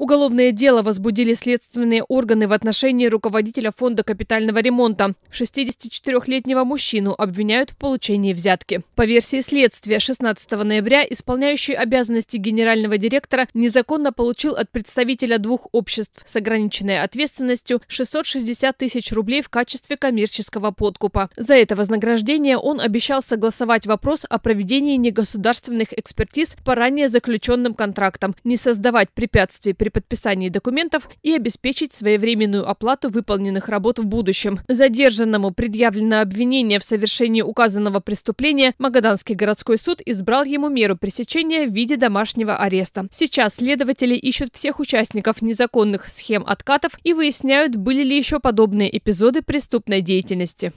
Уголовное дело возбудили следственные органы в отношении руководителя фонда капитального ремонта. 64-летнего мужчину обвиняют в получении взятки. По версии следствия, 16 ноября исполняющий обязанности генерального директора незаконно получил от представителя двух обществ с ограниченной ответственностью 660 тысяч рублей в качестве коммерческого подкупа. За это вознаграждение он обещал согласовать вопрос о проведении негосударственных экспертиз по ранее заключенным контрактам, не создавать препятствий при подписании документов и обеспечить своевременную оплату выполненных работ в будущем. Задержанному предъявлено обвинение в совершении указанного преступления. Магаданский городской суд избрал ему меру пресечения в виде домашнего ареста. Сейчас следователи ищут всех участников незаконных схем откатов и выясняют, были ли еще подобные эпизоды преступной деятельности.